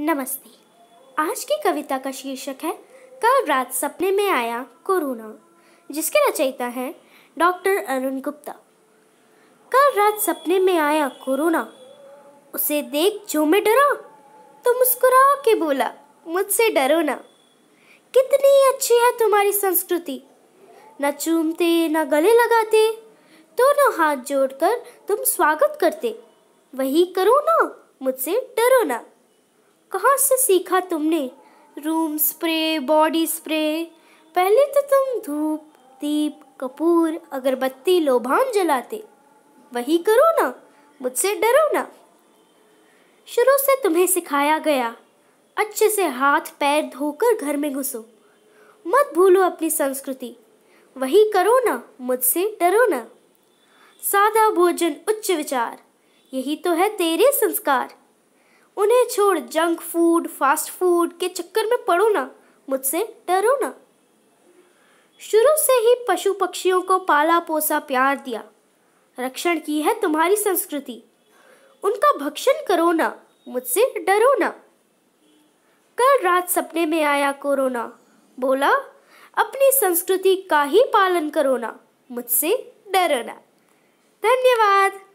नमस्ते आज की कविता का शीर्षक है कल रात सपने में आया कोरोना जिसके रचयिता है डॉक्टर अरुण गुप्ता कल रात सपने में आया कोरोना उसे देख जो मैं डरा तो मुस्कुरा के बोला मुझसे डरो ना कितनी अच्छी है तुम्हारी संस्कृति न चूमते न गले लगाते दोनों हाथ जोड़कर तुम स्वागत करते वही करो ना मुझसे डरो ना कहाँ से सीखा तुमने रूम स्प्रे बॉडी स्प्रे पहले तो तुम धूप दीप कपूर अगरबत्ती लोभान जलाते वही करो ना मुझसे डरो ना शुरू से तुम्हें सिखाया गया अच्छे से हाथ पैर धोकर घर में घुसो मत भूलो अपनी संस्कृति वही करो ना मुझसे डरो ना सादा भोजन उच्च विचार यही तो है तेरे संस्कार छोड़ जंक फूड फास्ट फूड के चक्कर में पड़ो ना मुझसे डरो ना शुरू से ही पशु पक्षियों को पाला पोसा प्यार दिया रक्षण की है तुम्हारी संस्कृति उनका भक्षण करो ना मुझसे डरो ना कल रात सपने में आया कोरोना बोला अपनी संस्कृति का ही पालन करो ना मुझसे डरो ना धन्यवाद